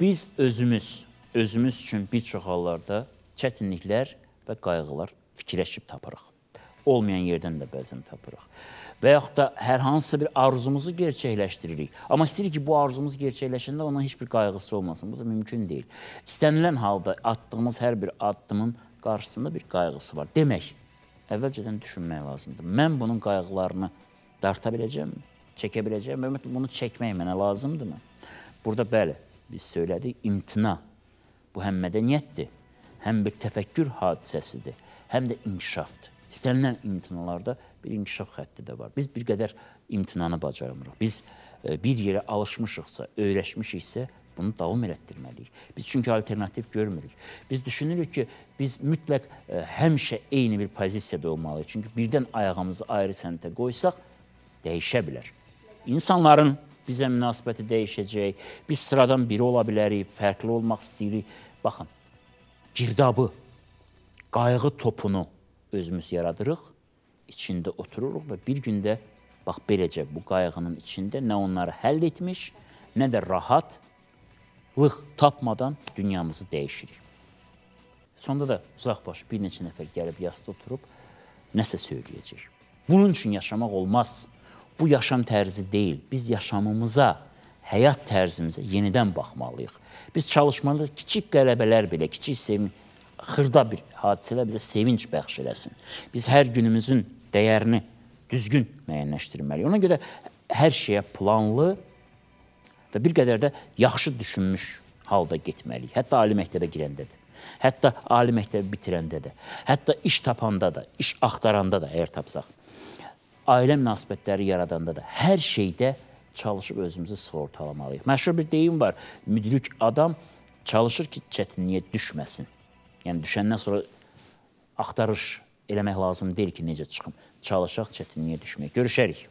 biz özümüz, özümüz üçün bir çox hallarda çətinliklər və qayğılar fikirləşib tapırıq. Olmayan yerdən də bəzən tapırıq. Və yaxud da hər hansısa bir arzumuzu gerçəkləşdiririk. Amma istəyirik ki, bu arzumuz gerçəkləşəndə onun heç bir qayğısı olmasın. Bu da mümkün deyil. İstənilən halda atdığımız hər bir addımın qarşısında bir qayğısı var. Demək, əvvəlcədən düşünmək lazımdır. Mən bunun qayğılarını darta biləcəmmi? Çəkə biləcəmmi? Ümumiyyətlə, bunu çəkmək mənə lazımdırmı? Burada bəli, biz söylədik, imtina. Bu həm mədəniyyətdir, həm bir təfəkkür hadisəsidir, həm də inkişafdır. İstənilən imtinalarda bir inkişaf xətti də var. Biz bir qədər imtinanı bacarmırıq. Biz e, bir yerə alışmışıqsa, öyrəşmişiksə, bunu davam elətdirməliyik. Biz çünki alternativ görmürük. Biz düşünürük ki, biz mütləq ə, e, həmişə eyni bir pozisiyada olmalıyıq. Çünki birdən ayağımızı ayrı sənətə qoysaq, dəyişə bilər. İnsanların bizə münasibəti dəyişəcək, biz sıradan biri ola bilərik, fərqli olmaq istəyirik. Baxın, girdabı, qayğı topunu özümüz yaradırıq, içində otururuq və bir gündə bax beləcə bu qayğının içində nə onları həll etmiş, nə də rahatlıq tapmadan dünyamızı dəyişirik. Sonda da uzaqbaş bir neçə nəfər gəlib yasda oturub nəsə söyləyəcək. Bunun üçün yaşamaq olmaz. Bu yaşam tərzi deyil. Biz yaşamımıza, həyat tərzimizə yenidən baxmalıyıq. Biz çalışmalıyıq kiçik qələbələr belə, kiçik sevinç, xırda bir hadisələr bizə sevinç bəxş eləsin. Biz hər günümüzün dəyərini düzgün müəyyənləşdirməliyik. Ona görə hər şeyə planlı və bir qədər də yaxşı düşünmüş halda getməliyik. Hətta ali məktəbə girəndə də. Hətta ali məktəbi bitirəndə də, hətta iş tapanda da, iş axtaranda da əgər tapsaq ailə münasibətləri yaradanda da hər şeydə çalışıb özümüzü sığortalamalıyıq. Məşhur bir deyim var, müdrik adam çalışır ki, çətinliyə düşməsin. Yəni, düşəndən sonra axtarış eləmək lazım deyil ki, necə çıxım. Çalışaq, çətinliyə düşmək. Görüşərik.